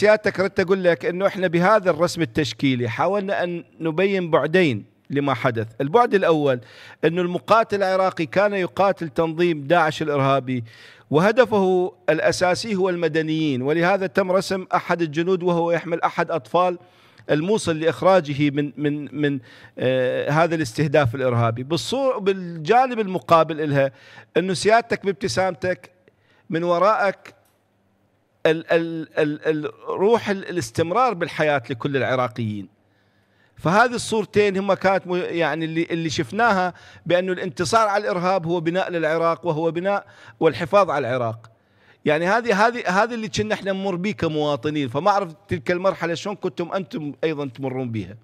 سيادتك ردت اقول لك انه احنا بهذا الرسم التشكيلي حاولنا ان نبين بعدين لما حدث البعد الأول أن المقاتل العراقي كان يقاتل تنظيم داعش الإرهابي وهدفه الأساسي هو المدنيين ولهذا تم رسم أحد الجنود وهو يحمل أحد أطفال الموصل لإخراجه من من من آه هذا الاستهداف الإرهابي بالصور بالجانب المقابل لها أنه سيادتك بابتسامتك من ورائك ال ال ال روح الاستمرار بالحياه لكل العراقيين فهذه الصورتين هم كانت يعني اللي اللي شفناها بانه الانتصار على الارهاب هو بناء للعراق وهو بناء والحفاظ على العراق يعني هذه هذه هذه اللي كنا احنا نمر به كمواطنين فما اعرف تلك المرحله شلون كنتم انتم ايضا تمرون بها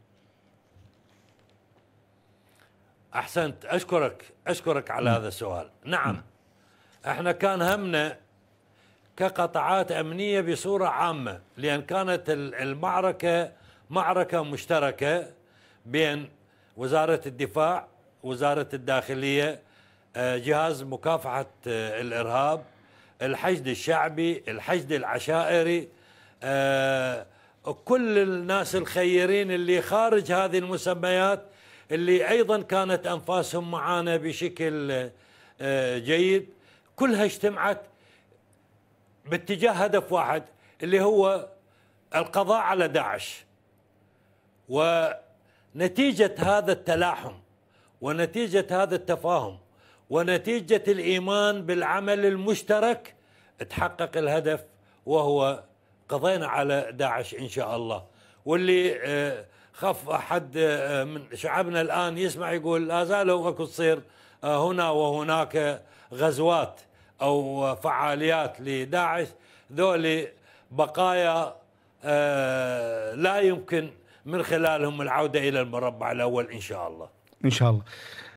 احسنت اشكرك اشكرك على م. هذا السؤال نعم م. احنا كان همنا كقطاعات أمنية بصورة عامة لأن كانت المعركة معركة مشتركة بين وزارة الدفاع وزارة الداخلية آه، جهاز مكافحة آه، الإرهاب الحشد الشعبي الحشد العشائري آه، كل الناس الخيرين اللي خارج هذه المسميات اللي أيضا كانت أنفاسهم معانا بشكل جيد كلها اجتمعت باتجاه هدف واحد اللي هو القضاء على داعش ونتيجة هذا التلاحم ونتيجة هذا التفاهم ونتيجة الإيمان بالعمل المشترك تحقق الهدف وهو قضينا على داعش إن شاء الله واللي آه، خف أحد آه، من شعبنا الآن يسمع يقول لا زالوا أكو تصير آه، هنا وهناك غزوات او فعاليات لداعش ذول بقايا آه، لا يمكن من خلالهم العوده الى المربع الاول ان شاء الله. ان شاء الله.